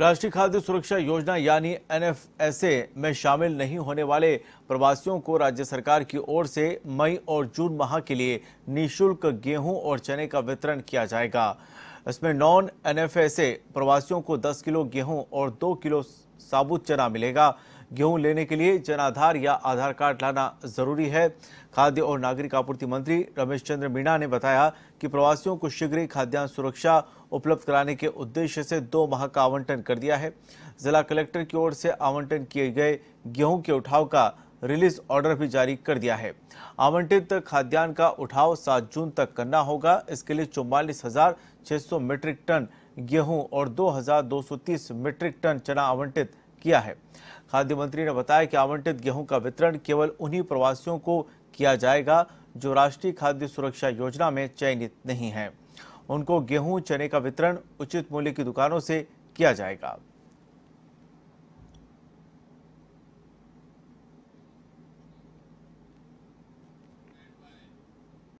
राष्ट्रीय खाद्य सुरक्षा योजना यानी एनएफएसए में शामिल नहीं होने वाले प्रवासियों को राज्य सरकार की ओर से मई और जून माह के लिए निशुल्क गेहूं और चने का वितरण किया जाएगा इसमें नॉन एनएफएसए प्रवासियों को 10 किलो गेहूं और 2 किलो साबुत चना मिलेगा गेहूं लेने के लिए जनाधार या आधार कार्ड लाना जरूरी है खाद्य और नागरिक आपूर्ति मंत्री रमेश चंद्र मीणा ने बताया कि प्रवासियों को शीघ्र ही खाद्यान्न सुरक्षा उपलब्ध कराने के उद्देश्य से दो माह का आवंटन कर दिया है जिला कलेक्टर की ओर से आवंटन किए गए गेहूं के उठाव का रिलीज ऑर्डर भी जारी कर दिया है आवंटित खाद्यान्न का उठाव सात जून तक करना होगा इसके लिए चौवालीस हजार छह सौ मीट्रिक टन गेहूं और 2,230 मीट्रिक टन चना आवंटित किया है खाद्य मंत्री ने बताया कि आवंटित गेहूं का वितरण केवल उन्हीं प्रवासियों को किया जाएगा जो राष्ट्रीय खाद्य सुरक्षा योजना में चयनित नहीं है उनको गेहूं चने का वितरण उचित मूल्य की दुकानों से किया जाएगा